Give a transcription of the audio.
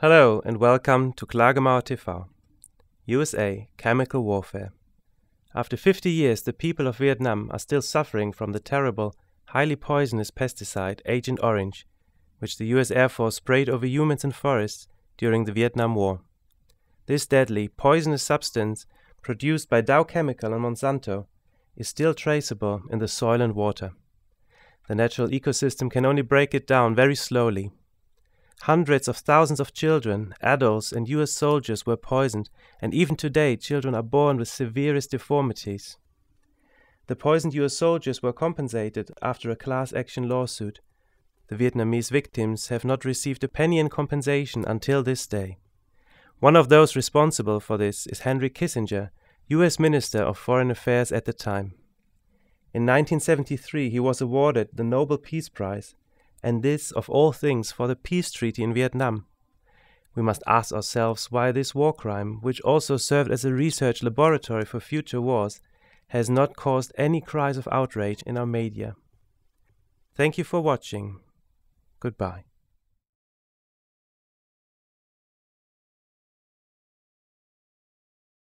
Hello and welcome to Klagemauer TV. USA Chemical Warfare. After 50 years, the people of Vietnam are still suffering from the terrible, highly poisonous pesticide Agent Orange, which the US Air Force sprayed over humans and forests during the Vietnam War. This deadly, poisonous substance, produced by Dow Chemical and Monsanto, is still traceable in the soil and water. The natural ecosystem can only break it down very slowly Hundreds of thousands of children, adults, and US soldiers were poisoned, and even today, children are born with severest deformities. The poisoned US soldiers were compensated after a class action lawsuit. The Vietnamese victims have not received a penny in compensation until this day. One of those responsible for this is Henry Kissinger, US Minister of Foreign Affairs at the time. In 1973, he was awarded the Nobel Peace Prize and this, of all things, for the peace treaty in Vietnam. We must ask ourselves why this war crime, which also served as a research laboratory for future wars, has not caused any cries of outrage in our media. Thank you for watching. Goodbye.